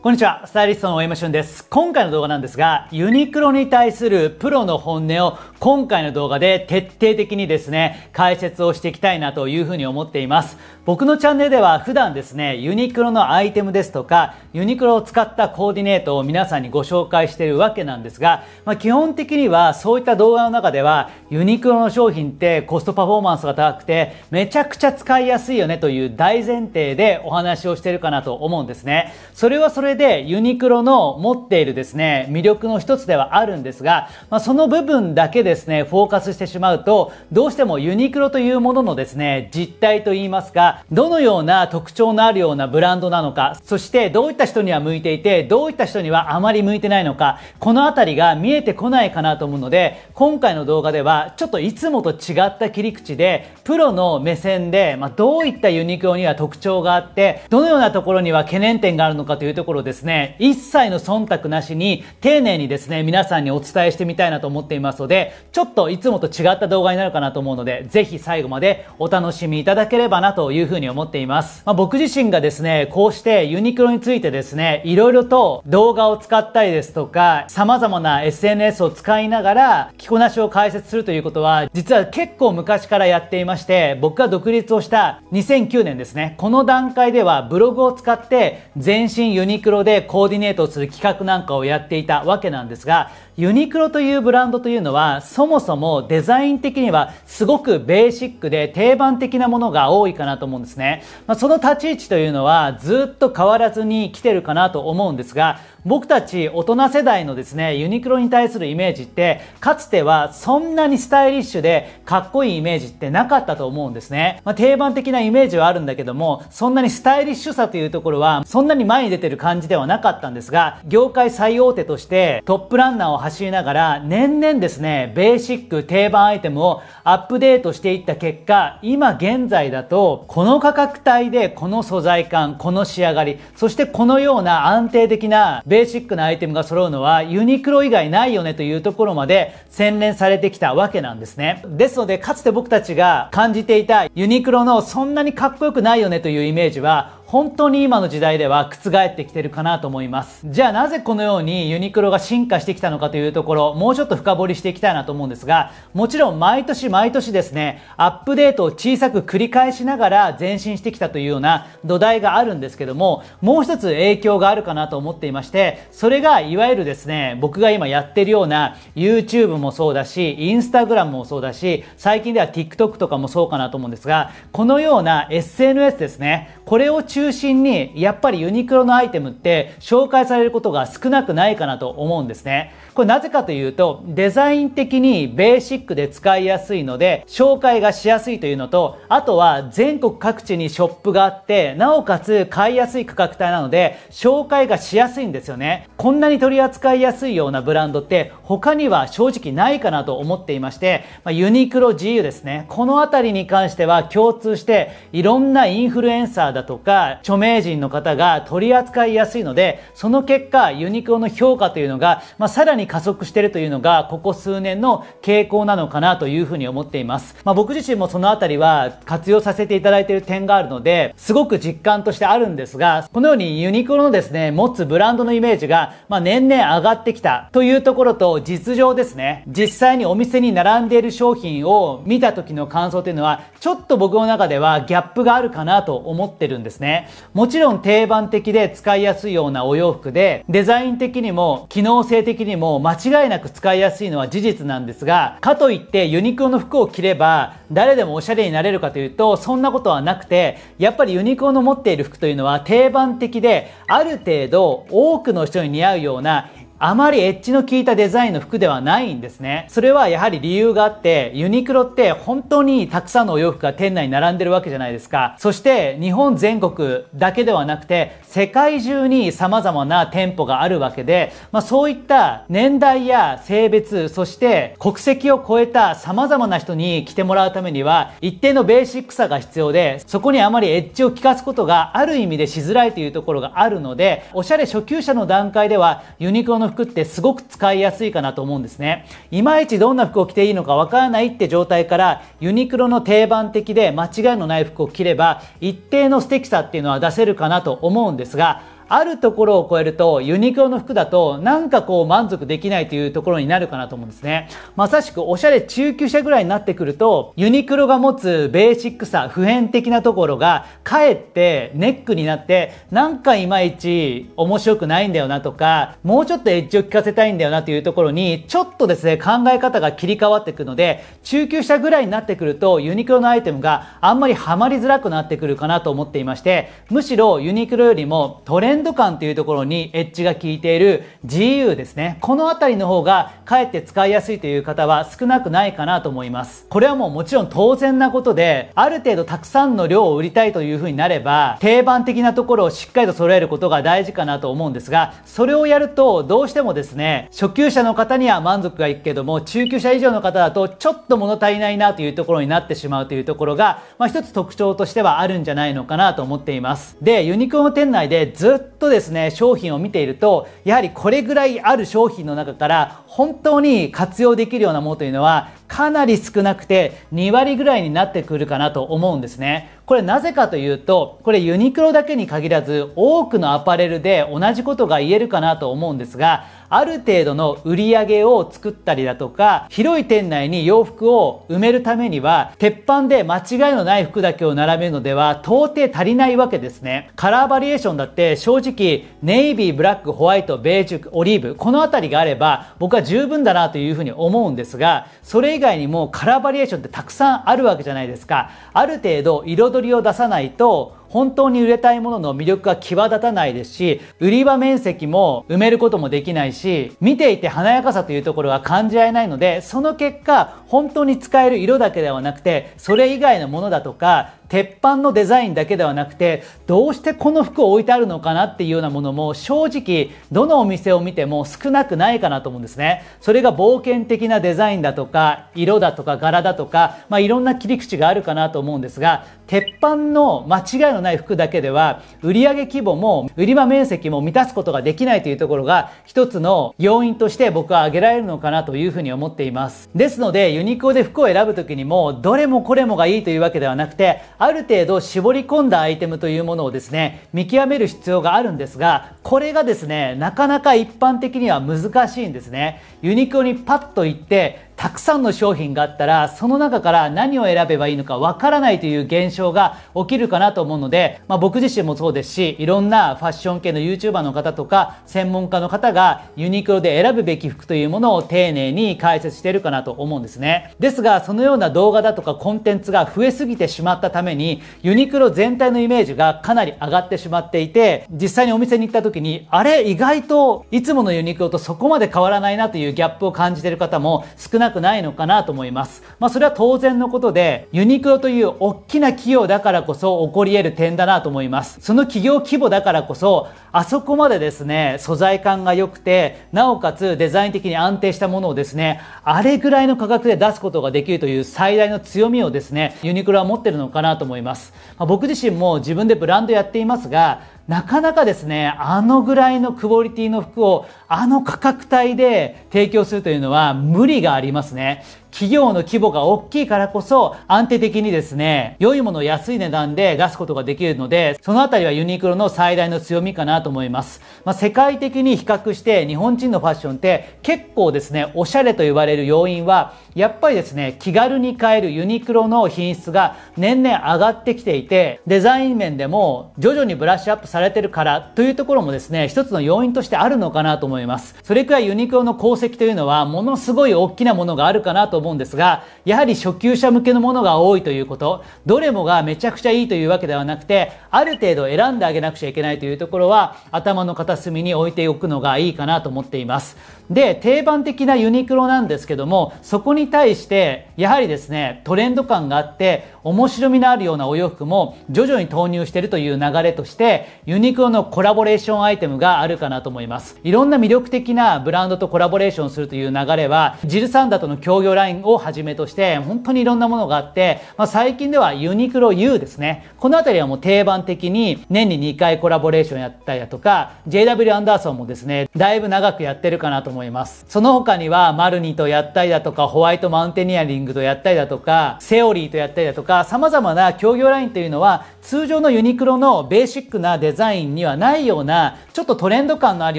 こんにちは、スタイリストの大山俊です。今回の動画なんですが、ユニクロに対するプロの本音を今回の動画で徹底的にですね、解説をしていきたいなというふうに思っています。僕のチャンネルでは普段ですね、ユニクロのアイテムですとか、ユニクロを使ったコーディネートを皆さんにご紹介しているわけなんですが、まあ、基本的にはそういった動画の中では、ユニクロの商品ってコストパフォーマンスが高くて、めちゃくちゃ使いやすいよねという大前提でお話をしているかなと思うんですね。それはそれれでユニクロの持っているですね、魅力の一つではあるんですが、まあ、その部分だけですね、フォーカスしてしまうと、どうしてもユニクロというもののですね、実態といいますか、どのような特徴のあるようなブランドなのか、そしてどういった人には向いていて、どういった人にはあまり向いてないのか、このあたりが見えてこないかなと思うので、今回の動画では、ちょっといつもと違った切り口で、プロの目線で、まあ、どういったユニクロには特徴があって、どのようなところには懸念点があるのかというところろですね、一切の忖度なしに、丁寧にですね、皆さんにお伝えしてみたいなと思っていますので、ちょっといつもと違った動画になるかなと思うので、ぜひ最後までお楽しみいただければなというふうに思っています。まあ、僕自身がですね、こうしてユニクロについてですね、いろいろと動画を使ったりですとか、様々な SNS を使いながら、着こなしを解説するということは、実は結構昔からやっていまして、僕が独立をした2009年ですね、この段階ではブログを使って、全身ユニクロクロでコーディネートする企画なんかをやっていたわけなんですが、ユニクロというブランドというのは、そもそもデザイン的にはすごくベーシックで定番的なものが多いかなと思うんですね。まあ、その立ち位置というのはずっと変わらずに来てるかなと思うんですが、僕たち大人世代のですねユニクロに対するイメージってかつてはそんなにスタイリッシュでかっこいいイメージってなかったと思うんですね、まあ、定番的なイメージはあるんだけどもそんなにスタイリッシュさというところはそんなに前に出てる感じではなかったんですが業界最大手としてトップランナーを走りながら年々ですねベーシック定番アイテムをアップデートしていった結果今現在だとこの価格帯でこの素材感この仕上がりそしてこのような安定的なベーシックなアイテムが揃うのはユニクロ以外ないよねというところまで洗練されてきたわけなんですね。ですので、かつて僕たちが感じていたユニクロのそんなにかっこよくないよねというイメージは本当に今の時代では覆ってきてるかなと思います。じゃあなぜこのようにユニクロが進化してきたのかというところ、もうちょっと深掘りしていきたいなと思うんですが、もちろん毎年毎年ですね、アップデートを小さく繰り返しながら前進してきたというような土台があるんですけども、もう一つ影響があるかなと思っていまして、それがいわゆるですね、僕が今やってるような YouTube もそうだし、Instagram もそうだし、最近では TikTok とかもそうかなと思うんですが、このような SNS ですね、これを中中心にやっぱりユニクロのアイテムって紹介されることが少なくないかなと思うんですね。これなぜかというとデザイン的にベーシックで使いやすいので紹介がしやすいというのとあとは全国各地にショップがあってなおかつ買いやすい価格帯なので紹介がしやすいんですよね。こんなに取り扱いやすいようなブランドって他には正直ないかなと思っていまして、まユニクロ GU ですね。この辺りに関しては共通していろんなインフルエンサーだとか著名人の方が取り扱いやすいので、その結果、ユニクロの評価というのが、まあ、さらに加速しているというのが、ここ数年の傾向なのかなというふうに思っています。まあ、僕自身もそのあたりは活用させていただいている点があるので、すごく実感としてあるんですが、このようにユニクロのですね、持つブランドのイメージが、まあ、年々上がってきたというところと、実情ですね。実際にお店に並んでいる商品を見た時の感想というのは、ちょっと僕の中ではギャップがあるかなと思ってるんですね。もちろん定番的で使いやすいようなお洋服で、デザイン的にも機能性的にも間違いなく使いやすいのは事実なんですが、かといってユニクロの服を着れば誰でもおしゃれになれるかというと、そんなことはなくて、やっぱりユニクロの持っている服というのは定番的で、ある程度多くの人に似合うようなあまりエッジの効いたデザインの服ではないんですね。それはやはり理由があって、ユニクロって本当にたくさんのお洋服が店内に並んでるわけじゃないですか。そして日本全国だけではなくて、世界中に様々な店舗があるわけで、まあそういった年代や性別、そして国籍を超えた様々な人に来てもらうためには、一定のベーシックさが必要で、そこにあまりエッジを効かすことがある意味でしづらいというところがあるので、おしゃれ初級者の段階ではユニクロの服ってすごく使いやすいかなと思うんですねいまいちどんな服を着ていいのかわからないって状態からユニクロの定番的で間違いのない服を着れば一定の素敵さっていうのは出せるかなと思うんですがあるところを超えるとユニクロの服だとなんかこう満足できないというところになるかなと思うんですねまさしくおしゃれ中級者ぐらいになってくるとユニクロが持つベーシックさ普遍的なところがかえってネックになってなんかいまいち面白くないんだよなとかもうちょっとエッジを効かせたいんだよなというところにちょっとですね考え方が切り替わってくるので中級者ぐらいになってくるとユニクロのアイテムがあんまりハマりづらくなってくるかなと思っていましてむしろユニクロよりもトレンドンド感というところにエッジが効いている GU ですねこの辺りの方がかえって使いやすいという方は少なくないかなと思いますこれはもうもちろん当然なことである程度たくさんの量を売りたいというふうになれば定番的なところをしっかりと揃えることが大事かなと思うんですがそれをやるとどうしてもですね初級者の方には満足がいくけども中級者以上の方だとちょっと物足りないなというところになってしまうというところが、まあ、一つ特徴としてはあるんじゃないのかなと思っていますでユニクロの店内でずっとですね商品を見ているとやはりこれぐらいある商品の中から本当に活用できるようなものというのはかなり少なくて2割ぐらいになってくるかなと思うんですね。これなぜかというとこれユニクロだけに限らず多くのアパレルで同じことが言えるかなと思うんですがある程度の売り上げを作ったりだとか広い店内に洋服を埋めるためには鉄板で間違いのない服だけを並べるのでは到底足りないわけですねカラーバリエーションだって正直ネイビーブラックホワイトベージュオリーブこの辺りがあれば僕は十分だなというふうに思うんですがそれ以外にもカラーバリエーションってたくさんあるわけじゃないですかある程度彩りを出さないと本当に売れたいものの魅力が際立たないですし、売り場面積も埋めることもできないし、見ていて華やかさというところは感じ合えないので、その結果、本当に使える色だけではなくて、それ以外のものだとか、鉄板のデザインだけではなくてどうしてこの服を置いてあるのかなっていうようなものも正直どのお店を見ても少なくないかなと思うんですねそれが冒険的なデザインだとか色だとか柄だとか、まあ、いろんな切り口があるかなと思うんですが鉄板の間違いのない服だけでは売上規模も売り場面積も満たすことができないというところが一つの要因として僕は挙げられるのかなというふうに思っていますですのでユニクロで服を選ぶ時にもどれもこれもがいいというわけではなくてある程度絞り込んだアイテムというものをですね見極める必要があるんですがこれがですねなかなか一般的には難しいんですねユニクロにパッと行ってたくさんの商品があったら、その中から何を選べばいいのかわからないという現象が起きるかなと思うので、まあ、僕自身もそうですし、いろんなファッション系の YouTuber の方とか、専門家の方がユニクロで選ぶべき服というものを丁寧に解説しているかなと思うんですね。ですが、そのような動画だとかコンテンツが増えすぎてしまったために、ユニクロ全体のイメージがかなり上がってしまっていて、実際にお店に行った時に、あれ意外といつものユニクロとそこまで変わらないなというギャップを感じている方も少なくないのかなと思います。まあ、それは当然のことで、ユニクロという大きな企業だからこそ起こり得る点だなと思います。その企業規模だからこそ、あそこまでですね、素材感が良くて、なおかつデザイン的に安定したものをですね、あれぐらいの価格で出すことができるという最大の強みをですね、ユニクロは持ってるのかなと思います。まあ、僕自身も自分でブランドやっていますが、なかなかですね、あのぐらいのクオリティの服をあの価格帯で提供するというのは無理がありますね。企業の規模が大きいからこそ安定的にですね、良いものを安い値段で出すことができるので、そのあたりはユニクロの最大の強みかなと思います。まあ、世界的に比較して日本人のファッションって結構ですね、おしゃれと言われる要因は、やっぱりですね、気軽に買えるユニクロの品質が年々上がってきていて、デザイン面でも徐々にブラッシュアップされてるからというところもですね、一つの要因としてあるのかなと思います。それくらいユニクロの功績というのはものすごい大きなものがあるかなとと思うんですが、やはり初級者向けのものが多いということ、どれもがめちゃくちゃいいというわけではなくて、ある程度選んであげなくちゃいけないというところは、頭の片隅に置いておくのがいいかなと思っています。で定番的なユニクロなんですけどもそこに対してやはりですねトレンド感があって面白みのあるようなお洋服も徐々に投入しているという流れとしてユニクロのコラボレーションアイテムがあるかなと思いますいろんな魅力的なブランドとコラボレーションするという流れはジル・サンダとの協業ラインをはじめとして本当にいろんなものがあって、まあ、最近ではユニクロ U ですねこの辺りはもう定番的に年に2回コラボレーションやったりだとか JW アンダーソンもですねだいぶ長くやってるかなと思います思います。その他には、マルニとやったりだとか、ホワイトマウンテニアリングとやったりだとか、セオリーとやったりだとか、様々な協業ラインというのは、通常のユニクロのベーシックなデザインにはないような、ちょっとトレンド感のある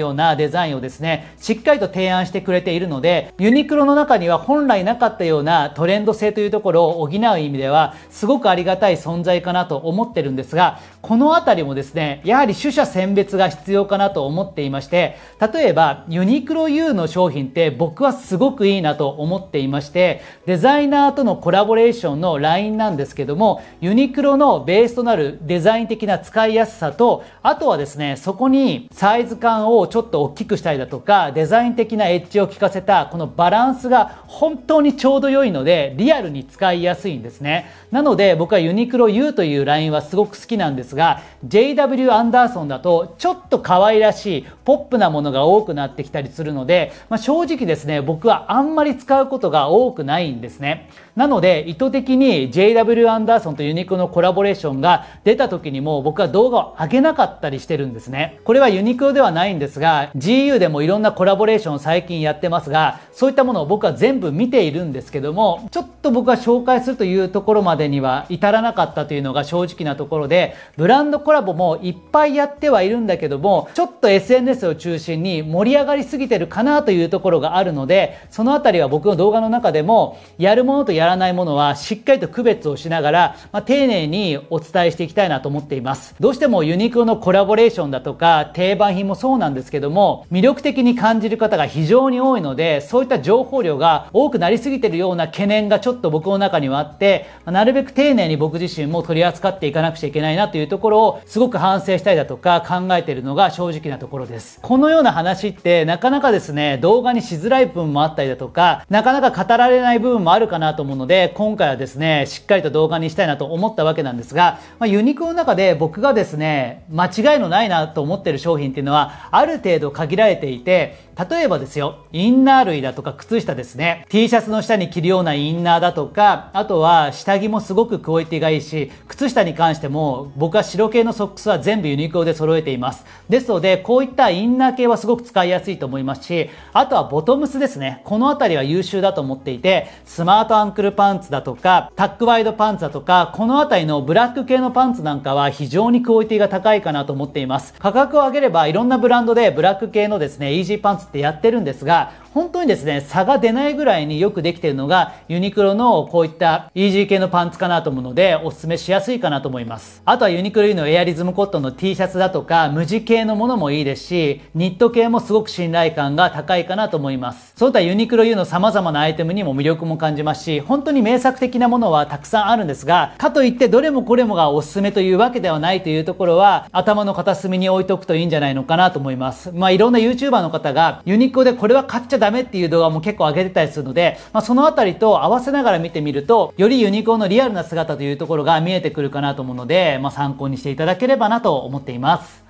ようなデザインをですね、しっかりと提案してくれているので、ユニクロの中には本来なかったようなトレンド性というところを補う意味では、すごくありがたい存在かなと思ってるんですが、このあたりもですね、やはり取捨選別が必要かなと思っていまして、例えば、ユニクロユー2の商品って僕はすごくいいなと思っていましてデザイナーとのコラボレーションのラインなんですけどもユニクロのベースとなるデザイン的な使いやすさとあとはですねそこにサイズ感をちょっと大きくしたりだとかデザイン的なエッジを効かせたこのバランスが本当にちょうど良いのでリアルに使いやすいんですねなので僕はユニクロ U というラインはすごく好きなんですが JW アンダーソンだとちょっと可愛らしいポップなものが多くなってきたりするのでで、まあ、正直ですね、僕はあんまり使うことが多くないんですね。なので、意図的に JW アンダーソンとユニクロのコラボレーションが出た時にも僕は動画を上げなかったりしてるんですね。これはユニクロではないんですが、GU でもいろんなコラボレーションを最近やってますが、そういったものを僕は全部見ているんですけども、ちょっと僕は紹介するというところまでには至らなかったというのが正直なところで、ブランドコラボもいっぱいやってはいるんだけども、ちょっと SNS を中心に盛り上がりすぎてるかななというところがあるのでそのたりは僕の動画の中でもやるものとやらないものはしっかりと区別をしながら、まあ、丁寧にお伝えしていきたいなと思っていますどうしてもユニクロのコラボレーションだとか定番品もそうなんですけども魅力的に感じる方が非常に多いのでそういった情報量が多くなりすぎてるような懸念がちょっと僕の中にはあってなるべく丁寧に僕自身も取り扱っていかなくちゃいけないなというところをすごく反省したりだとか考えているのが正直なところですこのような話ってなかなかですねね、動画にしづらい部分もあったりだとか、なかなか語られない部分もあるかなと思うので、今回はですね、しっかりと動画にしたいなと思ったわけなんですが、まあ、ユニクロの中で僕がですね、間違いのないなと思ってる商品っていうのは、ある程度限られていて、例えばですよ、インナー類だとか靴下ですね。T シャツの下に着るようなインナーだとか、あとは下着もすごくクオリティがいいし、靴下に関しても僕は白系のソックスは全部ユニクロで揃えています。ですので、こういったインナー系はすごく使いやすいと思いますし、あとはボトムスですね。この辺りは優秀だと思っていて、スマートアンクルパンツだとか、タックワイドパンツだとか、この辺りのブラック系のパンツなんかは非常にクオリティが高いかなと思っています。価格を上げればいろんなブランドでブラック系のですね、イージーパンツってやってるんですが本当にですね、差が出ないぐらいによくできているのが、ユニクロのこういったイージー系のパンツかなと思うので、おすすめしやすいかなと思います。あとはユニクロ U のエアリズムコットンの T シャツだとか、無地系のものもいいですし、ニット系もすごく信頼感が高いかなと思います。その他ユニクロ U の様々なアイテムにも魅力も感じますし、本当に名作的なものはたくさんあるんですが、かといってどれもこれもがおすすめというわけではないというところは、頭の片隅に置いとくといいんじゃないのかなと思います。まあいろんな YouTuber の方が、ユニクロでこれは買っちゃダメっていう動画も結構上げてたりするので、まあ、その辺りと合わせながら見てみるとよりユニコーンのリアルな姿というところが見えてくるかなと思うので、まあ、参考にしていただければなと思っています。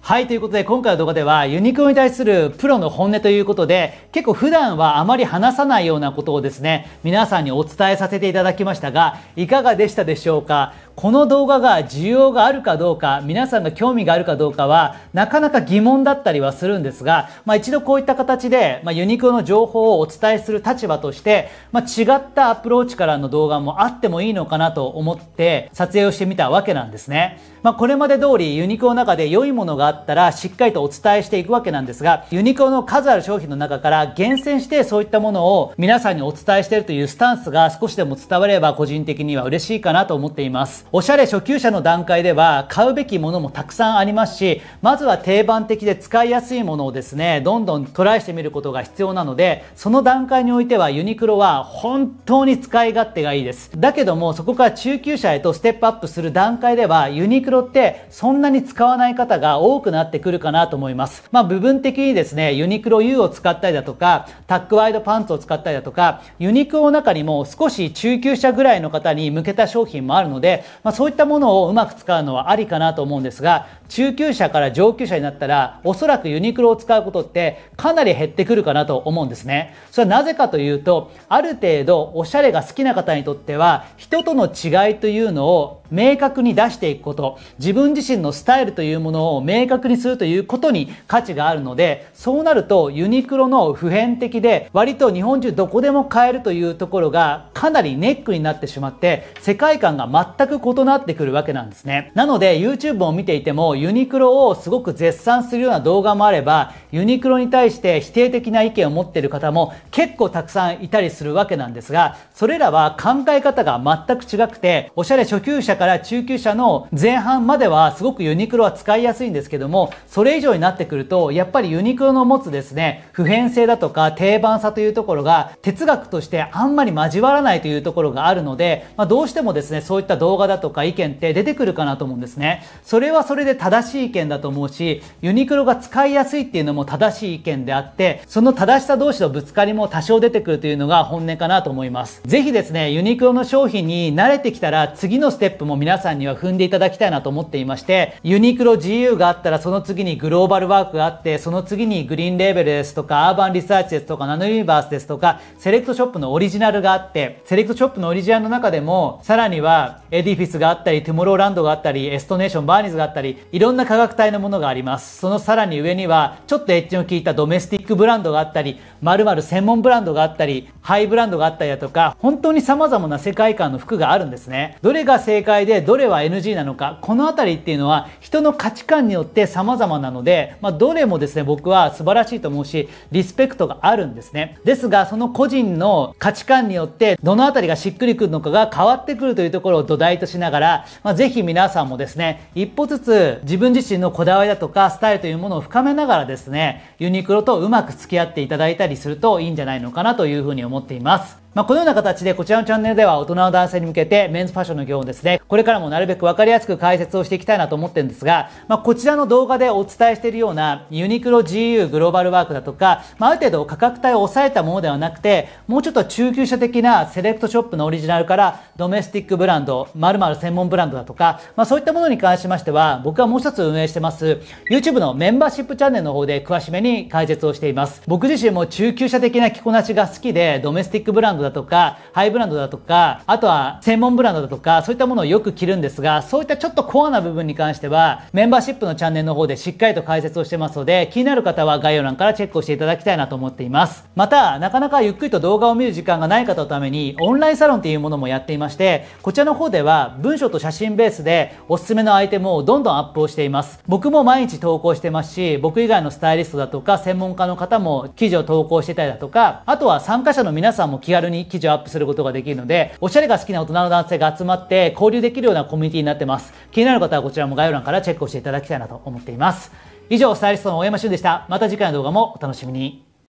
はい、ということで今回の動画ではユニコーンに対するプロの本音ということで結構普段はあまり話さないようなことをですね皆さんにお伝えさせていただきましたがいかがでしたでしょうかこの動画が需要があるかどうか皆さんが興味があるかどうかはなかなか疑問だったりはするんですが、まあ、一度こういった形で、まあ、ユニクロの情報をお伝えする立場として、まあ、違ったアプローチからの動画もあってもいいのかなと思って撮影をしてみたわけなんですね、まあ、これまで通りユニクロの中で良いものがあったらしっかりとお伝えしていくわけなんですがユニクロの数ある商品の中から厳選してそういったものを皆さんにお伝えしているというスタンスが少しでも伝われば個人的には嬉しいかなと思っていますおしゃれ初級者の段階では買うべきものもたくさんありますしまずは定番的で使いやすいものをですねどんどんトライしてみることが必要なのでその段階においてはユニクロは本当に使い勝手がいいですだけどもそこから中級者へとステップアップする段階ではユニクロってそんなに使わない方が多くなってくるかなと思いますまあ部分的にですねユニクロ U を使ったりだとかタックワイドパンツを使ったりだとかユニクロの中にも少し中級者ぐらいの方に向けた商品もあるのでまあ、そういったものをうまく使うのはありかなと思うんですが中級者から上級者になったらおそらくユニクロを使うことってかなり減ってくるかなと思うんですねそれはなぜかというとある程度おしゃれが好きな方にとっては人との違いというのを明確に出していくこと自分自身のスタイルというものを明確にするということに価値があるのでそうなるとユニクロの普遍的で割と日本中どこでも買えるというところがかなりネックになってしまって世界観が全く異なってくるわけなんですね。なので YouTube を見ていてもユニクロをすごく絶賛するような動画もあれば、ユニクロに対して否定的な意見を持っている方も結構たくさんいたりするわけなんですが、それらは考え方が全く違くて、おしゃれ初級者から中級者の前半まではすごくユニクロは使いやすいんですけども、それ以上になってくると、やっぱりユニクロの持つですね、普遍性だとか定番さというところが哲学としてあんまり交わらないというところがあるので、まあ、どうしてもですね、そういった動画だとか意見って出てくるかなと思うんですねそれはそれで正しい意見だと思うしユニクロが使いやすいっていうのも正しい意見であってその正しさ同士のぶつかりも多少出てくるというのが本音かなと思いますぜひですねユニクロの商品に慣れてきたら次のステップも皆さんには踏んでいただきたいなと思っていましてユニクロ GU があったらその次にグローバルワークがあってその次にグリーンレーベルですとかアーバンリサーチですとかナノユニバースですとかセレクトショップのオリジナルがあってセレクトショップのオリジナルの中でもさらにはエディフィスがあったり、トゥモローランドがあったり、エストネーション、バーニーズがあったり、いろんな価格帯のものがあります。そのさらに上には、ちょっとエッジの効いたドメスティックブランドがあったり、まる専門ブランドがあったり、ハイブランドがあったりだとか、本当に様々な世界観の服があるんですね。どれが正解で、どれは NG なのか、このあたりっていうのは、人の価値観によって様々なので、まあ、どれもですね、僕は素晴らしいと思うし、リスペクトがあるんですね。ですが、その個人の価値観によって、どのあたりがしっくりくるのかが変わってくるというところを土台としながら、まあ、ぜひ皆さんもですね、一歩ずつ自分自身のこだわりだとかスタイルというものを深めながらですね、ユニクロとうまく付き合っていただいたりするといいんじゃないのかなというふうに思っています。まあ、このような形でこちらのチャンネルでは大人の男性に向けてメンズファッションの業をですね、これからもなるべく分かりやすく解説をしていきたいなと思ってるんですが、まあ、こちらの動画でお伝えしているようなユニクロ GU グローバルワークだとか、まあ、ある程度価格帯を抑えたものではなくて、もうちょっと中級者的なセレクトショップのオリジナルからドメスティックブランド、〇〇専門ブランドだとか、まあ、そういったものに関しましては、僕はもう一つ運営してます YouTube のメンバーシップチャンネルの方で詳しめに解説をしています。僕自身も中級者的な着こなしが好きで、ドメスティックブランドドだとかハイブランドだとかあとは専門ブランドだとかそういったものをよく着るんですがそういったちょっとコアな部分に関してはメンバーシップのチャンネルの方でしっかりと解説をしてますので気になる方は概要欄からチェックをしていただきたいなと思っていますまたなかなかゆっくりと動画を見る時間がない方のためにオンラインサロンというものもやっていましてこちらの方では文章と写真ベースでおすすめのアイテムをどんどんアップをしています僕も毎日投稿してますし僕以外のスタイリストだとか専門家の方も記事を投稿してたりだとかあとは参加者の皆さんも気軽に記事をアップすることができるので、おしゃれが好きな大人の男性が集まって交流できるようなコミュニティになってます。気になる方はこちらも概要欄からチェックをしていただきたいなと思っています。以上、スタイリストの大山俊でした。また次回の動画もお楽しみに。